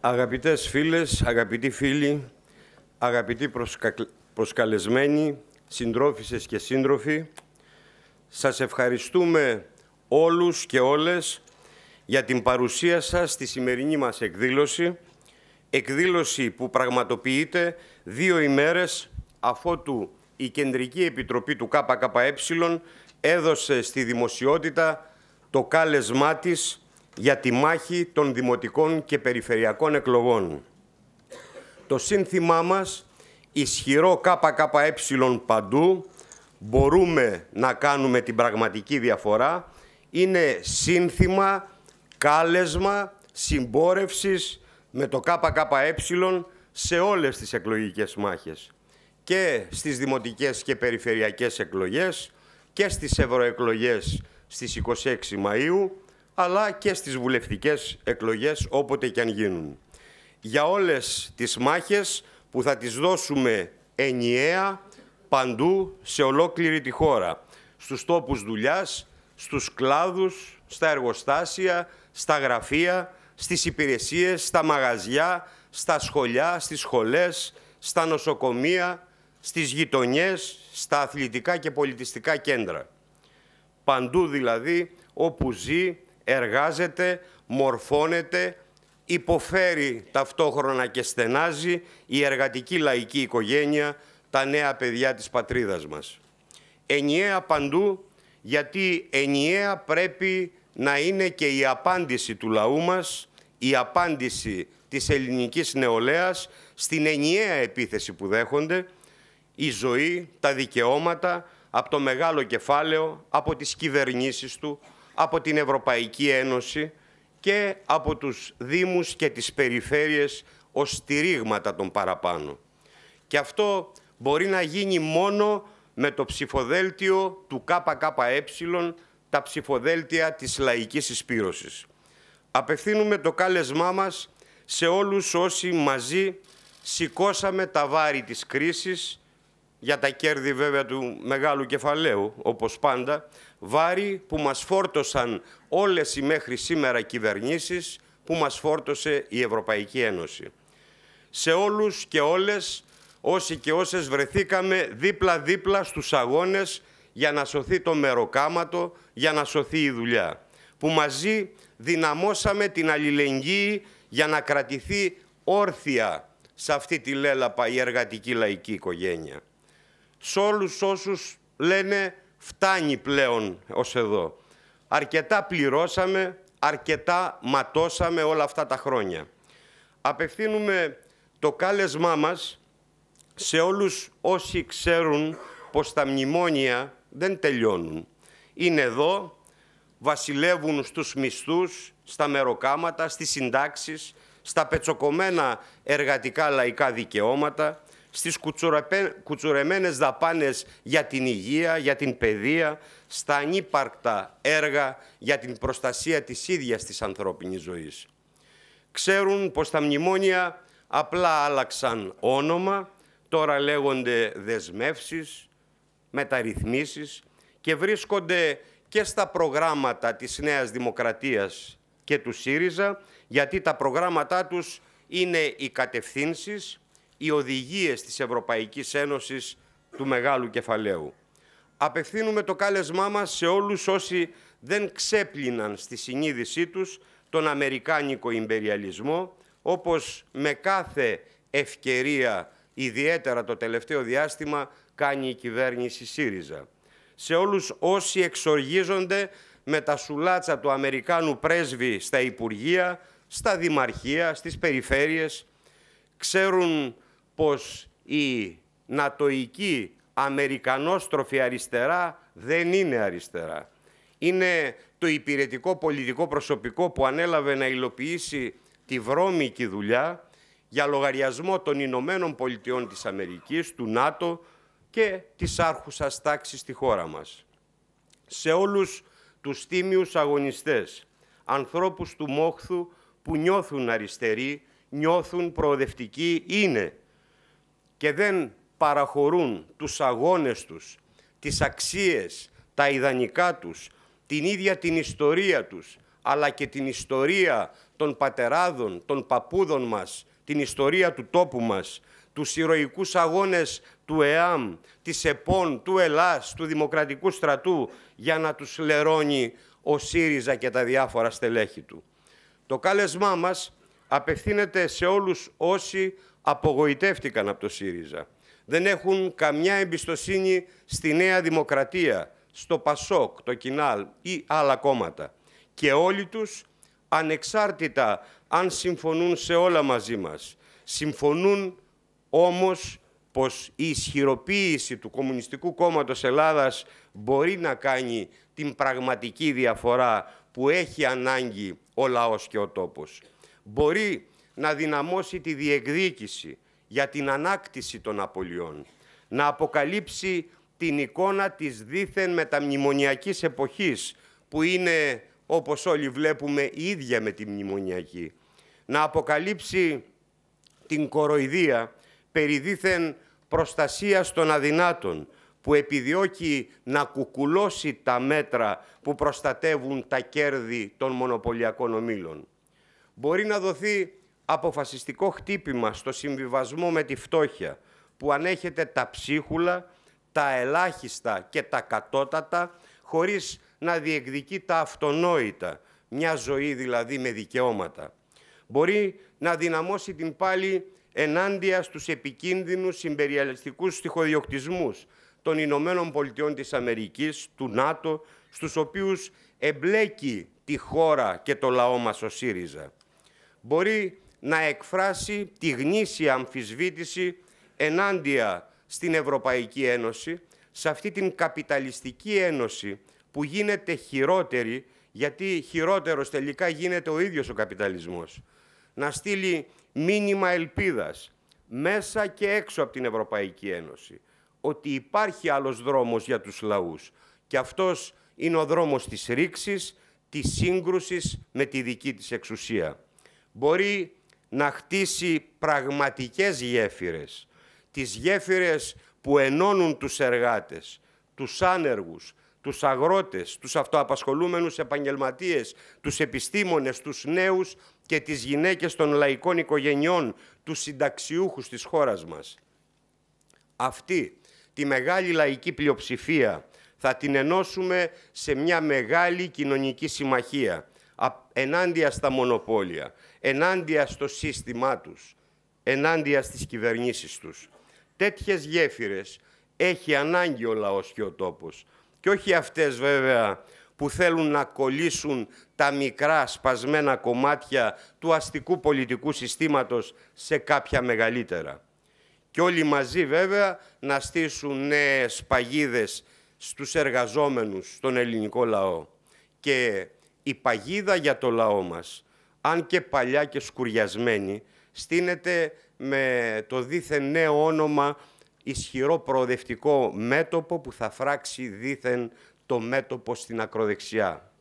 Αγαπητές φίλες, αγαπητοί φίλοι, αγαπητοί προσκαλεσμένοι, συντρόφισσες και σύντροφοι, σας ευχαριστούμε όλους και όλες για την παρουσία σας στη σημερινή μας εκδήλωση, εκδήλωση που πραγματοποιείται δύο ημέρες αφότου η Κεντρική Επιτροπή του ΚΚΕ έδωσε στη δημοσιότητα το κάλεσμά της για τη μάχη των δημοτικών και περιφερειακών εκλογών. Το σύνθημά μας, ισχυρό ΚΚΕ παντού, μπορούμε να κάνουμε την πραγματική διαφορά, είναι σύνθημα, κάλεσμα, συμπόρευσης με το ΚΚΕ σε όλες τις εκλογικές μάχες. Και στις δημοτικές και περιφερειακές εκλογές και στις ευρωεκλογές στις 26 Μαΐου αλλά και στις βουλευτικές εκλογές όποτε και αν γίνουν. Για όλες τις μάχες που θα τις δώσουμε ενιαία παντού σε ολόκληρη τη χώρα, στους τόπους δουλειάς, στους κλάδους, στα εργοστάσια, στα γραφεία, στις υπηρεσίες, στα μαγαζιά, στα σχολιά, στις σχολές, στα νοσοκομεία, στις γειτονιές, στα αθλητικά και πολιτιστικά κέντρα. Παντού δηλαδή όπου ζει εργάζεται, μορφώνεται, υποφέρει ταυτόχρονα και στενάζει η εργατική λαϊκή οικογένεια, τα νέα παιδιά της πατρίδας μας. Ενιαία παντού, γιατί ενιαία πρέπει να είναι και η απάντηση του λαού μας, η απάντηση της ελληνικής νεολαίας στην ενιαία επίθεση που δέχονται, η ζωή, τα δικαιώματα, από το μεγάλο κεφάλαιο, από τις κυβερνήσεις του, από την Ευρωπαϊκή Ένωση και από τους Δήμους και τις περιφέρειες ως στηρίγματα των παραπάνω. Και αυτό μπορεί να γίνει μόνο με το ψηφοδέλτιο του ΚΚΕ, τα ψηφοδέλτια της λαϊκής εισπύρωσης. Απευθύνουμε το κάλεσμά μας σε όλους όσοι μαζί σηκώσαμε τα βάρη της κρίσης, για τα κέρδη βέβαια του μεγάλου κεφαλαίου, όπως πάντα, βάρη που μας φόρτωσαν όλες οι μέχρι σήμερα κυβερνήσεις που μας φόρτωσε η Ευρωπαϊκή Ένωση. Σε όλους και όλες, όσοι και όσες βρεθήκαμε δίπλα-δίπλα στους αγώνες για να σωθεί το μεροκάματο, για να σωθεί η δουλειά, που μαζί δυναμώσαμε την αλληλεγγύη για να κρατηθεί όρθια σε αυτή τη λέλαπα η εργατική λαϊκή οικογένεια. Σε όλους όσους λένε φτάνει πλέον ως εδώ. Αρκετά πληρώσαμε, αρκετά ματώσαμε όλα αυτά τα χρόνια. Απευθύνουμε το κάλεσμά μας σε όλους όσοι ξέρουν πως τα μνημόνια δεν τελειώνουν. Είναι εδώ, βασιλεύουν στους μισθούς, στα μεροκάματα, στις συντάξεις, στα πετσοκομμένα εργατικά λαϊκά δικαιώματα, στις κουτσουρεμένες δαπάνες για την υγεία, για την παιδεία, στα ανύπαρκτα έργα για την προστασία της ίδιας της ανθρώπινης ζωής. Ξέρουν πως τα μνημόνια απλά άλλαξαν όνομα, τώρα λέγονται δεσμεύσεις, μεταρρυθμίσεις και βρίσκονται και στα προγράμματα της Νέας Δημοκρατίας και του ΣΥΡΙΖΑ, γιατί τα προγράμματά τους είναι οι κατευθύνσεις, οι οδηγίες της Ευρωπαϊκής Ένωσης του Μεγάλου Κεφαλαίου. Απευθύνουμε το κάλεσμά μας σε όλους όσοι δεν ξέπλυναν στη συνείδησή τους τον Αμερικάνικο Ιμπεριαλισμό, όπως με κάθε ευκαιρία, ιδιαίτερα το τελευταίο διάστημα, κάνει η κυβέρνηση ΣΥΡΙΖΑ. Σε όλους όσοι εξοργίζονται με τα σουλάτσα του Αμερικάνου πρέσβη στα Υπουργεία, στα Δημαρχεία, στις Περιφέρειες, ξέρουν πως η νατοϊκή αμερικανόστροφη αριστερά δεν είναι αριστερά. Είναι το υπηρετικό πολιτικό προσωπικό που ανέλαβε να υλοποιήσει τη βρώμικη δουλειά για λογαριασμό των Ηνωμένων Πολιτειών της Αμερικής, του ΝΑΤΟ και της άρχουσας τάξης στη χώρα μας. Σε όλους τους τίμιους αγωνιστές, ανθρώπους του μόχθου που νιώθουν αριστεροί, νιώθουν προοδευτικοί, είναι και δεν παραχωρούν τους αγώνες τους, τις αξίες, τα ιδανικά τους, την ίδια την ιστορία τους, αλλά και την ιστορία των πατεράδων, των παππούδων μας, την ιστορία του τόπου μας, τους ηρωικούς αγώνες του ΕΑΜ, της ΕΠΟΝ, του ΕΛΑΣ, του Δημοκρατικού Στρατού, για να τους λερώνει ο ΣΥΡΙΖΑ και τα διάφορα στελέχη του. Το κάλεσμά μας απευθύνεται σε όλους όσοι απογοητεύτηκαν από το ΣΥΡΙΖΑ. Δεν έχουν καμιά εμπιστοσύνη στη Νέα Δημοκρατία, στο ΠΑΣΟΚ, το ΚΙΝΑΛ ή άλλα κόμματα. Και όλοι τους, ανεξάρτητα αν συμφωνούν σε όλα μαζί μας, συμφωνούν όμως πως η ισχυροποίηση του Κομμουνιστικού Κόμματος Ελλάδας μπορεί να κάνει την πραγματική διαφορά που έχει ανάγκη ο λαός και ο τόπος. Μπορεί να δυναμώσει τη διεκδίκηση για την ανάκτηση των απολειών, να αποκαλύψει την εικόνα της δίθεν μεταμνημονιακής εποχής, που είναι, όπως όλοι βλέπουμε, η ίδια με τη μνημονιακή, να αποκαλύψει την κοροϊδία περί δίθεν προστασίας των αδυνάτων, που επιδιώκει να κουκουλώσει τα μέτρα που προστατεύουν τα κέρδη των μονοπωλιακών ομήλων. Μπορεί να δοθεί αποφασιστικό χτύπημα στο συμβιβασμό με τη φτώχεια που ανέχεται τα ψίχουλα, τα ελάχιστα και τα κατώτατα χωρίς να διεκδικεί τα αυτονόητα, μια ζωή δηλαδή με δικαιώματα. Μπορεί να δυναμώσει την πάλι ενάντια στους επικίνδυνους συμπεριαλιστικούς στοιχοδιοκτισμούς των Ηνωμένων Πολιτειών της Αμερικής, του ΝΑΤΟ, στους οποίους εμπλέκει τη χώρα και το λαό μας ο ΣΥΡΙΖΑ. Μπορεί να εκφράσει τη γνήσια αμφισβήτηση ενάντια στην Ευρωπαϊκή Ένωση, σε αυτή την καπιταλιστική ένωση που γίνεται χειρότερη, γιατί χειρότερος τελικά γίνεται ο ίδιος ο καπιταλισμός. Να στείλει μήνυμα ελπίδας μέσα και έξω από την Ευρωπαϊκή Ένωση, ότι υπάρχει άλλος δρόμος για τους λαούς και αυτός είναι ο δρόμος της ρήξης, της σύγκρουσης με τη δική της εξουσία. Μπορεί να χτίσει πραγματικές γέφυρες. Τις γέφυρες που ενώνουν τους εργάτες, τους άνεργους, τους αγρότες, τους αυτοαπασχολούμενους επαγγελματίες, τους επιστήμονες, τους νέους και τις γυναίκες των λαϊκών οικογενειών, τους συνταξιούχους της χώρας μας. Αυτή τη μεγάλη λαϊκή πλειοψηφία θα την ενώσουμε σε μια μεγάλη κοινωνική συμμαχία ενάντια στα μονοπόλια, ενάντια στο σύστημά τους, ενάντια στις κυβερνήσεις τους. Τέτοιες γέφυρες έχει ανάγκη ο λαός και ο τόπος. Και όχι αυτές βέβαια που θέλουν να κολλήσουν τα μικρά σπασμένα κομμάτια του αστικού πολιτικού συστήματος σε κάποια μεγαλύτερα. Και όλοι μαζί βέβαια να στήσουν νέες παγίδες στους εργαζόμενους, στον ελληνικό λαό. Και η παγίδα για το λαό μας, αν και παλιά και σκουριασμένη, στείνεται με το δίθεν νέο όνομα ισχυρό προοδευτικό μέτωπο που θα φράξει δίθεν το μέτωπο στην ακροδεξιά.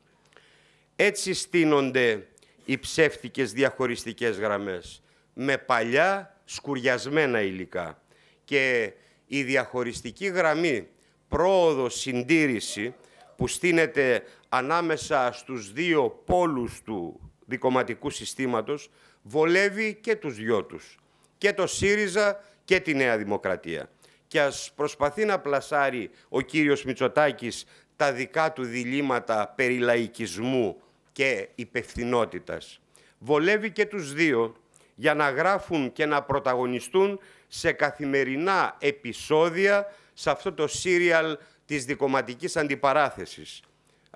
Έτσι στείνονται οι ψεύτικες διαχωριστικές γραμμές, με παλιά σκουριασμένα υλικά. Και η διαχωριστική γραμμή πρόοδος συντήρηση που στείνεται ανάμεσα στους δύο πόλους του δικοματικού συστήματος βολεύει και τους δυο τους. Και το ΣΥΡΙΖΑ και τη Νέα Δημοκρατία. Και ας προσπαθεί να πλασάρει ο κύριος Μητσοτάκης τα δικά του διλήμματα περί λαϊκισμού και υπευθυνότητας. Βολεύει και τους δύο για να γράφουν και να πρωταγωνιστούν σε καθημερινά επεισόδια σε αυτό το σύριαλ της δικοματικής αντιπαράθεσης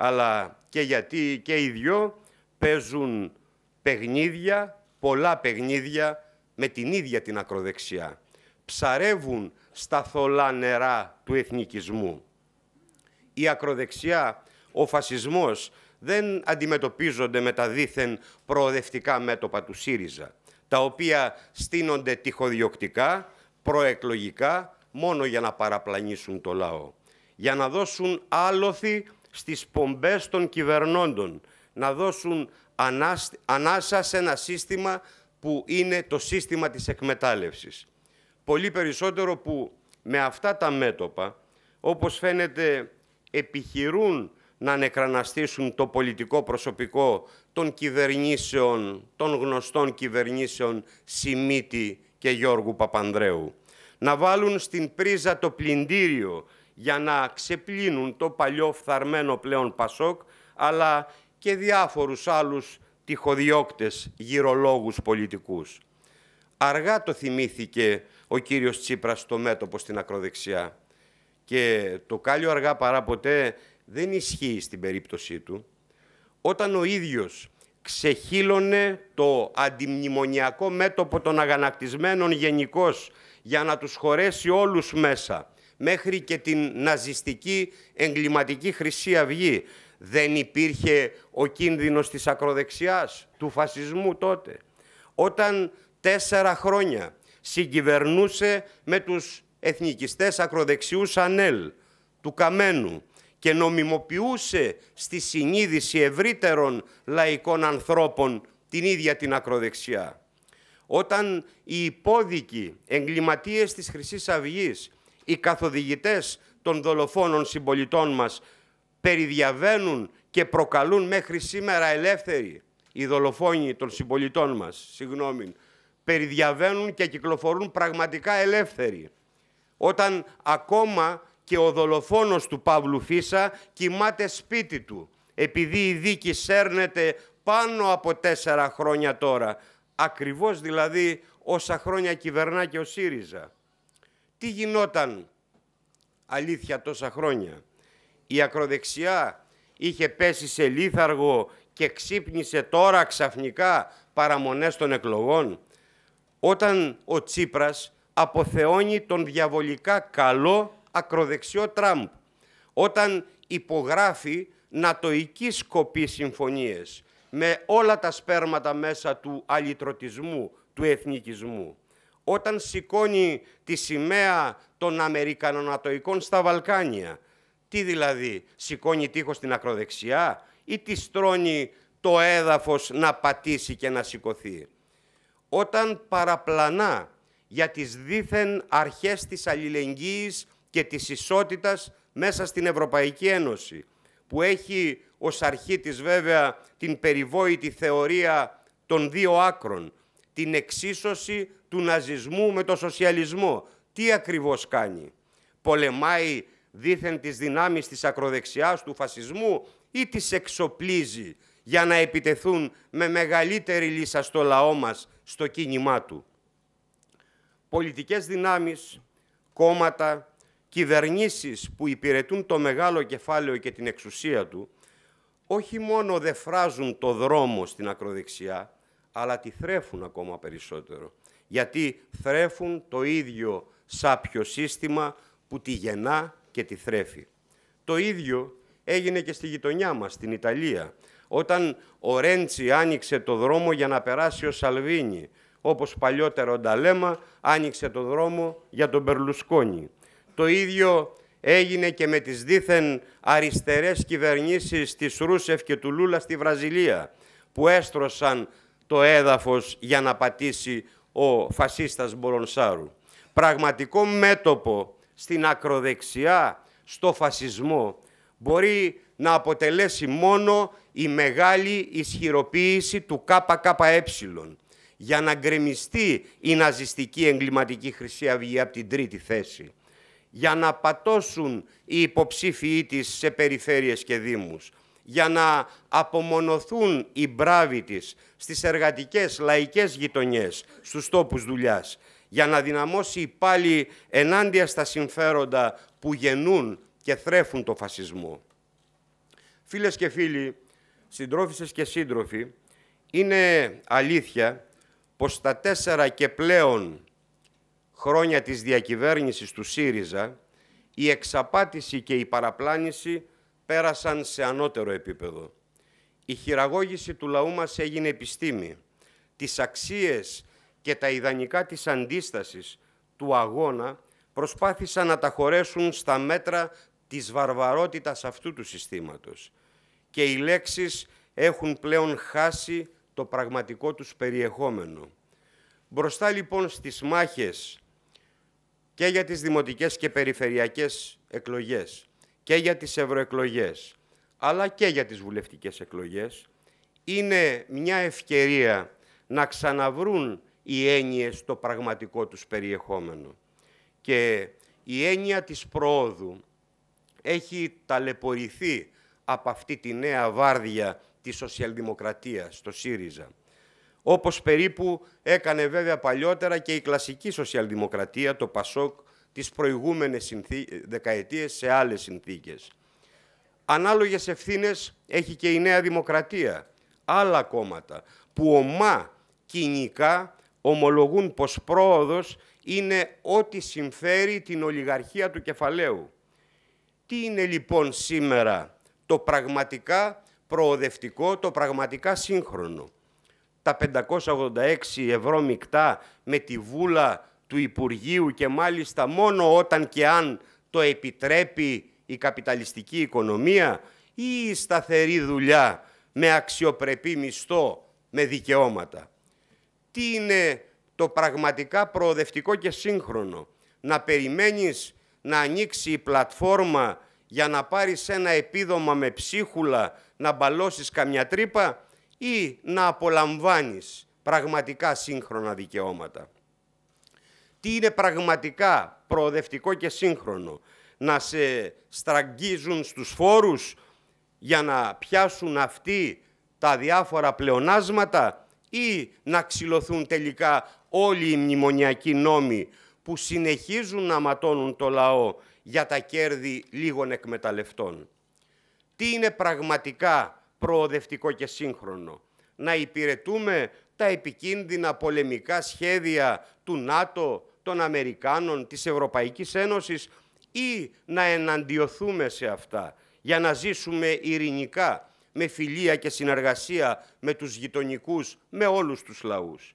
αλλά και γιατί και οι δυο παίζουν παιχνίδια, πολλά παιχνίδια με την ίδια την ακροδεξιά. Ψαρεύουν στα θολά νερά του εθνικισμού. Η ακροδεξιά, ο φασισμός δεν αντιμετωπίζονται με τα δίθεν προοδευτικά μέτωπα του ΣΥΡΙΖΑ, τα οποία στείνονται τυχοδιοκτικά, προεκλογικά, μόνο για να παραπλανήσουν το λαό, για να δώσουν άλοθη στις πομπές των κυβερνώντων, να δώσουν ανάσα σε ένα σύστημα που είναι το σύστημα της εκμετάλλευσης. Πολύ περισσότερο που με αυτά τα μέτωπα, όπως φαίνεται, επιχειρούν να νεκραναστήσουν το πολιτικό προσωπικό των κυβερνήσεων, των γνωστών κυβερνήσεων Σιμίτη και Γιώργου Παπανδρέου. Να βάλουν στην πρίζα το πλυντήριο για να ξεπλύνουν το παλιό φθαρμένο πλέον Πασόκ, αλλά και διάφορους άλλους τυχοδιώκτες, γυρολόγους πολιτικούς. Αργά το θυμήθηκε ο κύριος Τσίπρας στο μέτωπο στην ακροδεξιά και το κάλιο αργά παρά ποτέ δεν ισχύει στην περίπτωσή του. Όταν ο ίδιος ξεχύλωνε το αντιμνημονιακό μέτωπο των αγανακτισμένων γενικώς για να τους χωρέσει όλους μέσα μέχρι και την ναζιστική εγκληματική Χρυσή Αυγή. Δεν υπήρχε ο κίνδυνος της ακροδεξιάς, του φασισμού τότε. Όταν τέσσερα χρόνια συγκυβερνούσε με τους εθνικιστές ακροδεξιούς Ανέλ, του Καμένου, και νομιμοποιούσε στη συνείδηση ευρύτερων λαϊκών ανθρώπων την ίδια την ακροδεξιά. Όταν οι υπόδικοι εγκληματίες της χρυσής Αυγής οι καθοδηγητές των δολοφόνων συμπολιτών μας περιδιαβαίνουν και προκαλούν μέχρι σήμερα ελεύθεροι οι δολοφόνοι των συμπολιτών μας, συγγνώμη, περιδιαβαίνουν και κυκλοφορούν πραγματικά ελεύθεροι. Όταν ακόμα και ο δολοφόνος του Παύλου Φίσα κοιμάται σπίτι του, επειδή η δίκη σέρνεται πάνω από τέσσερα χρόνια τώρα, ακριβώς δηλαδή όσα χρόνια κυβερνά και ο ΣΥΡΙΖΑ τι γινόταν αλήθεια τόσα χρόνια. Η ακροδεξιά είχε πέσει σε λίθαργο και ξύπνησε τώρα ξαφνικά παραμονές των εκλογών. Όταν ο Τσίπρας αποθεώνει τον διαβολικά καλό ακροδεξιό Τραμπ. Όταν υπογράφει νατοική σκοπή συμφωνίες με όλα τα σπέρματα μέσα του αλυτρωτισμού, του εθνικισμού όταν σηκώνει τη σημαία των Αμερικανονατοϊκών στα Βαλκάνια. Τι δηλαδή, σηκώνει τείχος στην ακροδεξιά ή της στρώνει το έδαφος να πατήσει και να σηκωθεί. Όταν παραπλανά για τις δίθεν αρχές της αλληλεγγύης και της ισότητας μέσα στην Ευρωπαϊκή Ένωση, που έχει ως αρχή της βέβαια την περιβόητη θεωρία των δύο άκρων, την εξίσωση του ναζισμού με το σοσιαλισμό. Τι ακριβώς κάνει. Πολεμάει δίθεν τις δυνάμεις της ακροδεξιάς του φασισμού ή τις εξοπλίζει για να επιτεθούν με μεγαλύτερη λύσα στο λαό μας, στο κίνημά του. Πολιτικές δυνάμεις, κόμματα, κυβερνήσεις που υπηρετούν το μεγάλο κεφάλαιο και την εξουσία του, όχι μόνο δεφράζουν το δρόμο στην ακροδεξιά, αλλά τη θρέφουν ακόμα περισσότερο γιατί θρέφουν το ίδιο σάπιο σύστημα που τη γεννά και τη θρέφει. Το ίδιο έγινε και στη γειτονιά μας, στην Ιταλία, όταν ο Ρέντσι άνοιξε το δρόμο για να περάσει ο Σαλβίνη, όπως παλιότερο ο Νταλέμα άνοιξε το δρόμο για τον Μπερλουσκόνη. Το ίδιο έγινε και με τις δίθεν αριστερές κυβερνήσεις της Ρούσεφ και του Λούλα στη Βραζιλία, που έστρωσαν το έδαφος για να πατήσει ο φασίστας Μπορονσάρου. Πραγματικό μέτωπο στην ακροδεξιά, στο φασισμό, μπορεί να αποτελέσει μόνο η μεγάλη ισχυροποίηση του ΚΚΕ για να γκρεμιστεί η ναζιστική εγκληματική Χρυσή Αυγή από την τρίτη θέση, για να πατώσουν οι υποψήφοι της σε περιφέρειες και δήμους, για να απομονωθούν οι μπράβοι της στις εργατικές λαϊκές γειτονιές, στους τόπους δουλειάς, για να δυναμώσει πάλι ενάντια στα συμφέροντα που γεννούν και θρέφουν το φασισμό. Φίλες και φίλοι, συντρόφισσες και σύντροφοι, είναι αλήθεια πως τα τέσσερα και πλέον χρόνια της διακυβέρνησης του ΣΥΡΙΖΑ η εξαπάτηση και η παραπλάνηση πέρασαν σε ανώτερο επίπεδο. Η χειραγώγηση του λαού μας έγινε επιστήμη. Τις αξίες και τα ιδανικά της αντίστασης του αγώνα προσπάθησαν να τα χωρέσουν στα μέτρα της βαρβαρότητας αυτού του συστήματος. Και οι λέξεις έχουν πλέον χάσει το πραγματικό τους περιεχόμενο. Μπροστά λοιπόν στις μάχες και για τις δημοτικές και περιφερειακές εκλογές και για τις ευρωεκλογές αλλά και για τις βουλευτικές εκλογές είναι μια ευκαιρία να ξαναβρούν οι έννοιες στο πραγματικό τους περιεχόμενο. Και η έννοια της προόδου έχει ταλαιπωρηθεί από αυτή τη νέα βάρδια της σοσιαλδημοκρατίας, το ΣΥΡΙΖΑ. Όπως περίπου έκανε βέβαια παλιότερα και η κλασική σοσιαλδημοκρατία, το ΠΑΣΟΚ, τις προηγούμενες ε, δεκαετίες σε άλλες συνθήκες. Ανάλογες ευθύνες έχει και η Νέα Δημοκρατία, άλλα κόμματα, που ομά κοινικά ομολογούν πως πρόοδος είναι ό,τι συμφέρει την ολιγαρχία του κεφαλαίου. Τι είναι λοιπόν σήμερα το πραγματικά προοδευτικό, το πραγματικά σύγχρονο. Τα 586 ευρώ μεικτά με τη βούλα του Υπουργείου και μάλιστα μόνο όταν και αν το επιτρέπει η καπιταλιστική οικονομία ή η σταθερή δουλειά με αξιοπρεπή μισθό, με δικαιώματα. Τι είναι το πραγματικά προοδευτικό και σύγχρονο. Να περιμένεις να ανοίξει η πλατφόρμα για να πάρεις ένα επίδομα με ψίχουλα, να μπαλώσεις καμιά τρύπα ή να απολαμβάνεις πραγματικά σύγχρονα δικαιώματα τι είναι πραγματικά προοδευτικό και σύγχρονο. Να σε στραγγίζουν στους φόρους για να πιάσουν αυτοί τα διάφορα πλεονάσματα ή να ξυλωθούν τελικά όλοι οι μνημονιακοί νόμοι που συνεχίζουν να ματώνουν το λαό για τα κέρδη λίγων εκμεταλλευτών. Τι είναι πραγματικά προοδευτικό και σύγχρονο. Να υπηρετούμε τα επικίνδυνα πολεμικά σχέδια του ΝΑΤΟ, των Αμερικάνων, της Ευρωπαϊκής Ένωσης ή να εναντιωθούμε σε αυτά για να ζήσουμε ειρηνικά, με φιλία και συνεργασία με τους γειτονικούς, με όλους τους λαούς.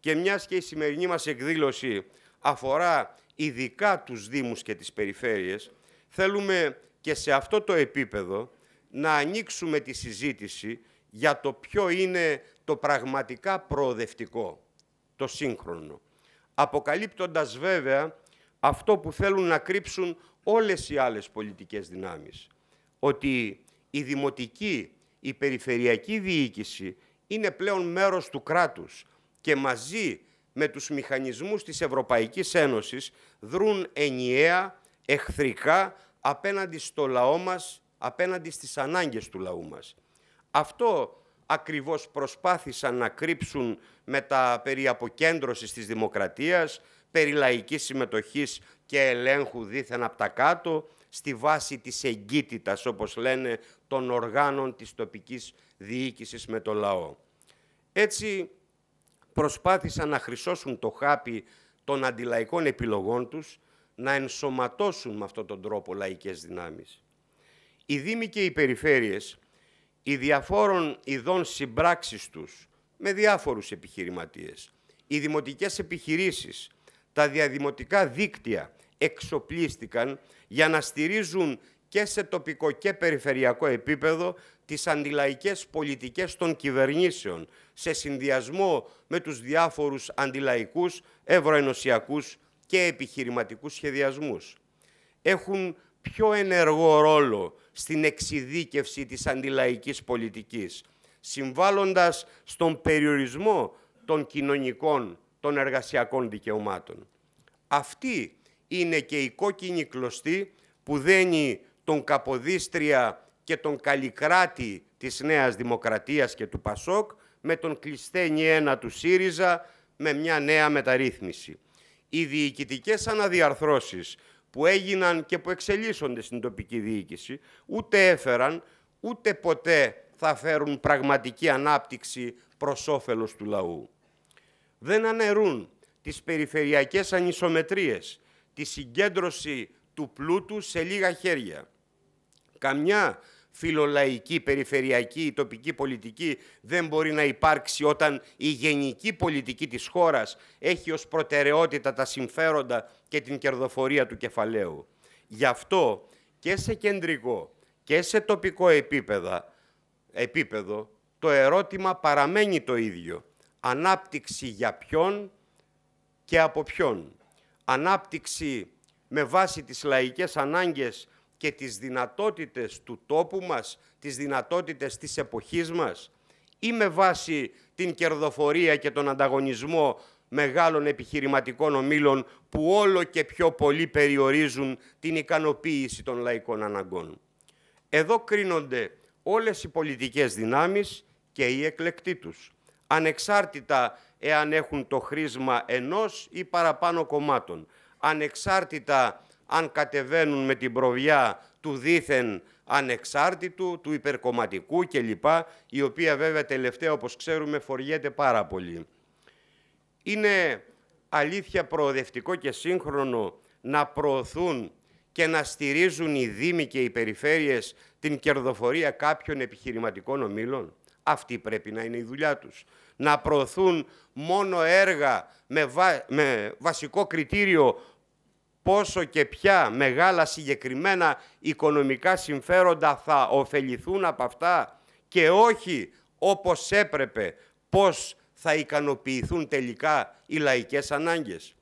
Και μιας και η σημερινή μας εκδήλωση αφορά ειδικά τους Δήμους και τις περιφέρειες, θέλουμε και σε αυτό το επίπεδο να ανοίξουμε τη συζήτηση για το ποιο είναι το πραγματικά προοδευτικό, το σύγχρονο αποκαλύπτοντας βέβαια αυτό που θέλουν να κρύψουν όλες οι άλλες πολιτικές δυνάμεις. Ότι η δημοτική, η περιφερειακή διοίκηση είναι πλέον μέρος του κράτους και μαζί με τους μηχανισμούς της Ευρωπαϊκής Ένωσης δρούν ενιαία, εχθρικά απέναντι στο λαό μας, απέναντι στις ανάγκες του λαού μας. Αυτό ακριβώς προσπάθησαν να κρύψουν με τα περί αποκέντρωσης της δημοκρατίας, περί λαϊκής συμμετοχής και ελέγχου δίθεν από τα κάτω, στη βάση της εγκύτητας, όπως λένε, των οργάνων της τοπικής διοίκησης με το λαό. Έτσι προσπάθησαν να χρυσώσουν το χάπι των αντιλαϊκών επιλογών τους, να ενσωματώσουν με αυτόν τον τρόπο λαϊκές δυνάμεις. Οι Δήμοι και οι περιφέρειες οι διαφόρων ειδών συμπράξεις τους με διάφορους επιχειρηματίες, οι δημοτικές επιχειρήσεις, τα διαδημοτικά δίκτυα εξοπλίστηκαν για να στηρίζουν και σε τοπικό και περιφερειακό επίπεδο τις αντιλαϊκές πολιτικές των κυβερνήσεων σε συνδυασμό με τους διάφορους αντιλαϊκούς, ευρωενωσιακούς και επιχειρηματικούς σχεδιασμούς. Έχουν πιο ενεργό ρόλο στην εξειδίκευση της αντιλαϊκής πολιτικής, συμβάλλοντας στον περιορισμό των κοινωνικών, των εργασιακών δικαιωμάτων. Αυτή είναι και η κόκκινη κλωστή που δένει τον Καποδίστρια και τον Καλικράτη της Νέας Δημοκρατίας και του Πασόκ με τον κλεισθένη ένα του ΣΥΡΙΖΑ με μια νέα μεταρρύθμιση. Οι διοικητικές αναδιαρθρώσεις που έγιναν και που εξελίσσονται στην τοπική διοίκηση ούτε έφεραν, ούτε ποτέ θα φέρουν πραγματική ανάπτυξη προς όφελος του λαού. Δεν αναιρούν τις περιφερειακές ανισομετρίες, τη συγκέντρωση του πλούτου σε λίγα χέρια. Καμιά φιλολαϊκή, περιφερειακή, η τοπική πολιτική δεν μπορεί να υπάρξει όταν η γενική πολιτική της χώρας έχει ως προτεραιότητα τα συμφέροντα και την κερδοφορία του κεφαλαίου. Γι' αυτό και σε κεντρικό και σε τοπικό επίπεδα, επίπεδο το ερώτημα παραμένει το ίδιο. Ανάπτυξη για ποιον και από ποιον. Ανάπτυξη με βάση τις λαϊκές ανάγκες και τις δυνατότητες του τόπου μας, τις δυνατότητες της εποχής μας ή με βάση την κερδοφορία και τον ανταγωνισμό μεγάλων επιχειρηματικών ομίλων που όλο και πιο πολύ περιορίζουν την ικανοποίηση των λαϊκών αναγκών. Εδώ κρίνονται όλες οι πολιτικές δυνάμεις και οι εκλεκτοί τους, ανεξάρτητα εάν έχουν το χρήσμα ενός ή παραπάνω κομμάτων, ανεξάρτητα αν κατεβαίνουν με την προβιά του δήθεν ανεξάρτητου, του υπερκομματικού κλπ, η οποία βέβαια τελευταία όπως ξέρουμε φοριέται πάρα πολύ. Είναι αλήθεια προοδευτικό και σύγχρονο να προωθούν και να στηρίζουν οι Δήμοι και οι περιφέρειες την κερδοφορία κάποιων επιχειρηματικών ομήλων. Αυτή πρέπει να είναι η δουλειά τους. Να προωθούν μόνο έργα με, με βασικό κριτήριο πόσο και ποια μεγάλα συγκεκριμένα οικονομικά συμφέροντα θα ωφεληθούν από αυτά και όχι όπως έπρεπε πώς θα ικανοποιηθούν τελικά οι λαϊκές ανάγκες.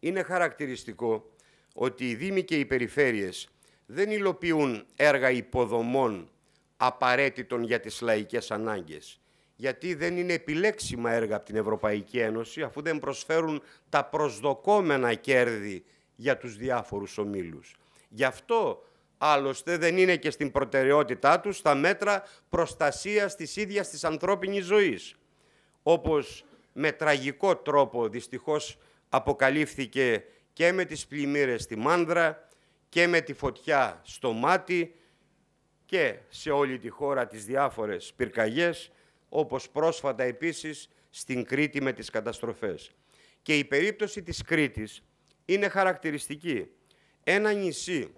Είναι χαρακτηριστικό ότι οι Δήμοι και οι Περιφέρειες δεν υλοποιούν έργα υποδομών απαραίτητων για τις λαϊκές ανάγκες γιατί δεν είναι επιλέξιμα έργα από την Ευρωπαϊκή Ένωση αφού δεν προσφέρουν τα προσδοκόμενα κέρδη για τους διάφορους ομίλους. Γι' αυτό άλλωστε δεν είναι και στην προτεραιότητά τους τα μέτρα προστασίας της ίδιας της ανθρώπινης ζωής. Όπως με τραγικό τρόπο δυστυχώς αποκαλύφθηκε και με τις πλημμύρες στη Μάνδρα και με τη φωτιά στο μάτι και σε όλη τη χώρα τις διάφορες πυρκαγιές όπως πρόσφατα επίσης στην Κρήτη με τις καταστροφές. Και η περίπτωση της Κρήτης είναι χαρακτηριστική. Ένα νησί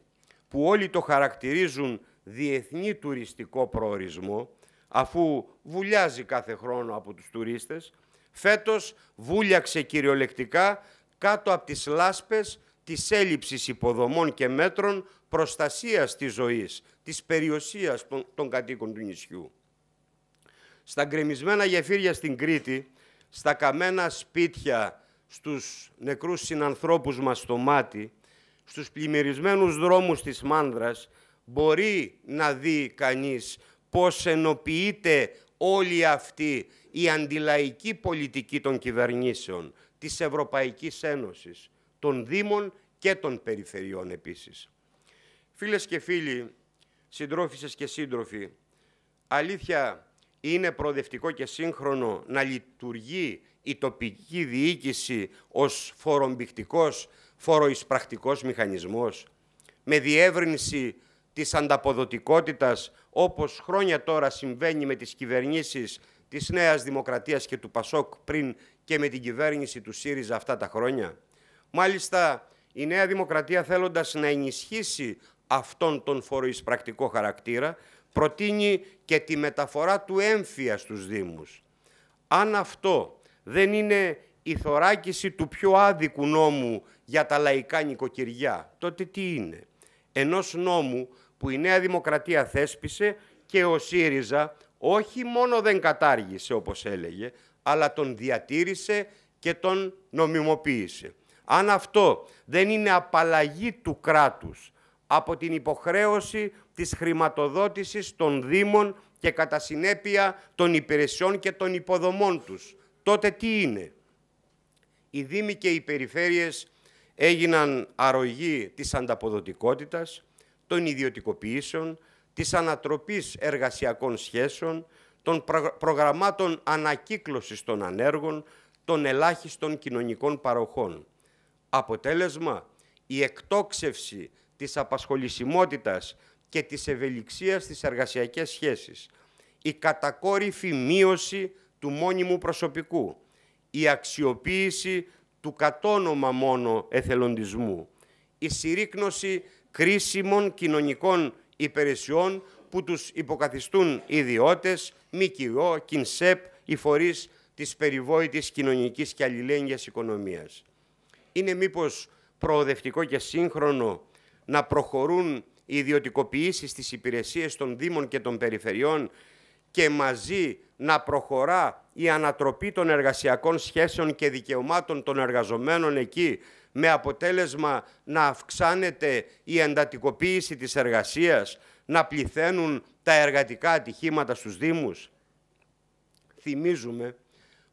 που όλοι το χαρακτηρίζουν διεθνή τουριστικό προορισμό, αφού βουλιάζει κάθε χρόνο από τους τουρίστες, φέτος βούλιαξε κυριολεκτικά κάτω από τις λάσπες της έλλειψης υποδομών και μέτρων προστασίας της ζωής, της περιουσίας των κατοίκων του νησιού στα γκρεμισμένα γεφύρια στην Κρήτη, στα καμένα σπίτια, στους νεκρούς συνανθρώπους μας στο μάτι, στους πλημμυρισμένους δρόμους της Μάνδρας, μπορεί να δει κανείς πώς ενοποιείται όλη αυτή η αντιλαϊκή πολιτική των κυβερνήσεων, της Ευρωπαϊκής Ένωσης, των Δήμων και των Περιφερειών επίσης. Φίλες και φίλοι, συντρόφισσες και σύντροφοι, αλήθεια είναι προοδευτικό και σύγχρονο να λειτουργεί η τοπική διοίκηση ως φορομπηκτικός, φοροεισπρακτικός μηχανισμός, με διεύρυνση της ανταποδοτικότητας, όπως χρόνια τώρα συμβαίνει με τις κυβερνήσεις της Νέας Δημοκρατίας και του Πασόκ πριν και με την κυβέρνηση του ΣΥΡΙΖΑ αυτά τα χρόνια. Μάλιστα, η Νέα Δημοκρατία θέλοντας να ενισχύσει αυτόν τον φοροεισπρακτικό χαρακτήρα, προτείνει και τη μεταφορά του έμφυα στους Δήμους. Αν αυτό δεν είναι η θωράκιση του πιο άδικου νόμου για τα λαϊκά νοικοκυριά, τότε τι είναι. Ενός νόμου που η Νέα Δημοκρατία θέσπισε και ο ΣΥΡΙΖΑ όχι μόνο δεν κατάργησε όπως έλεγε, αλλά τον διατήρησε και τον νομιμοποίησε. Αν αυτό δεν είναι απαλλαγή του κράτους από την υποχρέωση της χρηματοδότησης των Δήμων και κατά συνέπεια των υπηρεσιών και των υποδομών τους. Τότε τι είναι. Οι Δήμοι και οι περιφέρειες έγιναν αρρωγή της ανταποδοτικότητας, των ιδιωτικοποιήσεων, της ανατροπής εργασιακών σχέσεων, των προγραμμάτων ανακύκλωσης των ανέργων, των ελάχιστων κοινωνικών παροχών. Αποτέλεσμα, η εκτόξευση της απασχολησιμότητας και της ευελιξίας στις εργασιακές σχέσεις, η κατακόρυφη μείωση του μόνιμου προσωπικού, η αξιοποίηση του κατόνομα μόνο εθελοντισμού, η συρρήκνωση κρίσιμων κοινωνικών υπηρεσιών που τους υποκαθιστούν ιδιώτες, ΜΚΟ, ΚΙΝΣΕΠ, οι φορείς της περιβόητης κοινωνικής και αλληλέγγυας οικονομίας. Είναι μήπως προοδευτικό και σύγχρονο να προχωρούν η ιδιωτικοποιήσεις στις υπηρεσίες των Δήμων και των Περιφερειών και μαζί να προχωρά η ανατροπή των εργασιακών σχέσεων και δικαιωμάτων των εργαζομένων εκεί με αποτέλεσμα να αυξάνεται η εντατικοποίηση της εργασίας, να πληθαίνουν τα εργατικά ατυχήματα στους Δήμους. Θυμίζουμε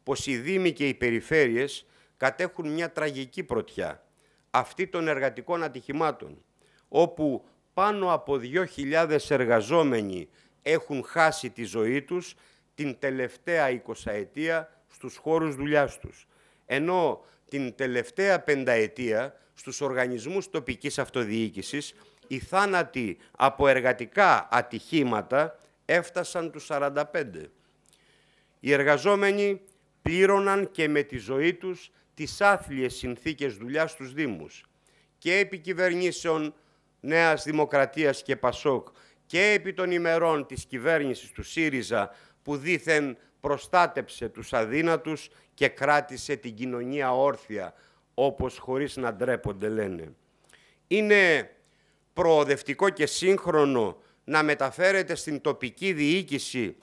πως οι Δήμοι και οι Περιφέρειες κατέχουν μια τραγική πρωτιά, αυτή των εργατικών ατυχημάτων, όπου πάνω από 2.000 εργαζόμενοι έχουν χάσει τη ζωή τους την τελευταία 20 ετία στους χώρους δουλειάς τους. Ενώ την τελευταία πενταετία στους οργανισμούς τοπικής αυτοδιοίκησης οι θάνατοι από εργατικά ατυχήματα έφτασαν τους 45. Οι εργαζόμενοι πλήρωναν και με τη ζωή τους τις άθλιες συνθήκες δουλειάς στους Δήμους και επικυβερνήσεων Νέας Δημοκρατίας και Πασόκ και επί των ημερών της κυβέρνησης του ΣΥΡΙΖΑ που δήθεν προστάτεψε τους αδύνατους και κράτησε την κοινωνία όρθια, όπως χωρίς να ντρέπονται λένε. Είναι προοδευτικό και σύγχρονο να μεταφέρεται στην τοπική διοίκηση,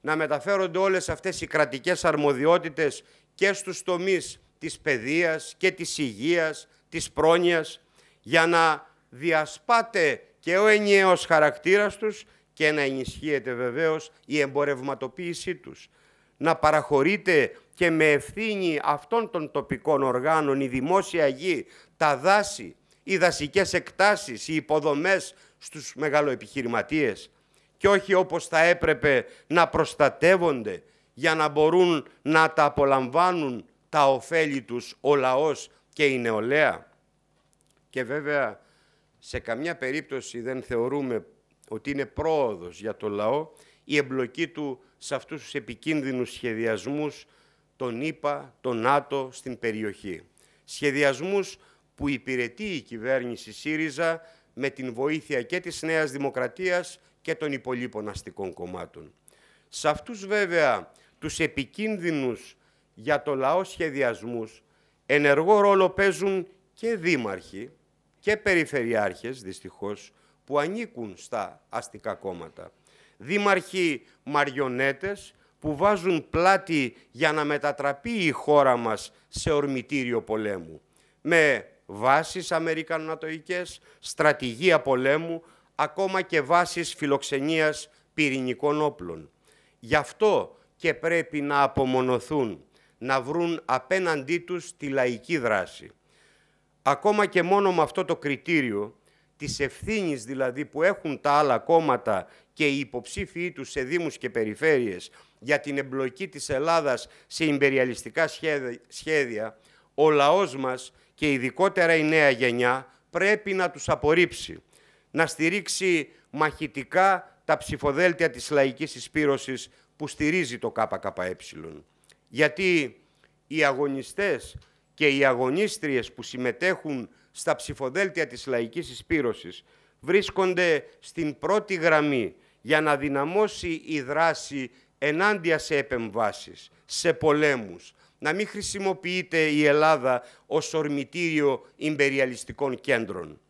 να μεταφέρονται όλες αυτές οι κρατικές αρμοδιότητες και στους τομείς της παιδείας και της υγείας, της πρόνοιας, για να διασπάται και ο ενιαίος χαρακτήρας τους και να ενισχύεται βεβαίως η εμπορευματοποίησή τους. Να παραχωρείται και με ευθύνη αυτών των τοπικών οργάνων η δημόσια γη, τα δάση, οι δασικές εκτάσεις, οι υποδομές στους μεγαλοεπιχειρηματίες και όχι όπως θα έπρεπε να προστατεύονται για να μπορούν να τα απολαμβάνουν τα ωφέλη τους ο λαός και η νεολαία. Και βέβαια σε καμιά περίπτωση δεν θεωρούμε ότι είναι πρόοδος για το λαό η εμπλοκή του σε αυτούς τους επικίνδυνους σχεδιασμούς τον ΗΠΑ, τον ΆΤΟ στην περιοχή. Σχεδιασμούς που υπηρετεί η κυβέρνηση ΣΥΡΙΖΑ με την βοήθεια και της Νέας Δημοκρατίας και των υπολείπων αστικών κομμάτων. Σε αυτούς βέβαια τους επικίνδυνους για το λαό σχεδιασμούς ενεργό ρόλο παίζουν και δήμαρχοι, και περιφερειάρχες δυστυχώς που ανήκουν στα αστικά κόμματα. Δήμαρχοι μαριονέτες που βάζουν πλάτη για να μετατραπεί η χώρα μας σε ορμητήριο πολέμου. Με βάσεις αμερικανατοικές, στρατηγία πολέμου, ακόμα και βάσεις φιλοξενίας πυρηνικών όπλων. Γι' αυτό και πρέπει να απομονωθούν, να βρουν απέναντί τους τη λαϊκή δράση ακόμα και μόνο με αυτό το κριτήριο της ευθύνης δηλαδή που έχουν τα άλλα κόμματα και οι υποψήφοι τους σε δήμους και περιφέρειες για την εμπλοκή της Ελλάδας σε υπεριαλιστικά σχέδια, ο λαός μας και ειδικότερα η νέα γενιά πρέπει να τους απορρίψει, να στηρίξει μαχητικά τα ψηφοδέλτια της λαϊκής εισπύρωσης που στηρίζει το ΚΚΕ. Γιατί οι αγωνιστές και οι αγωνίστριες που συμμετέχουν στα ψηφοδέλτια της λαϊκής εισπύρωσης βρίσκονται στην πρώτη γραμμή για να δυναμώσει η δράση ενάντια σε επεμβάσεις, σε πολέμους, να μην χρησιμοποιείται η Ελλάδα ως ορμητήριο ιμπεριαλιστικών κέντρων.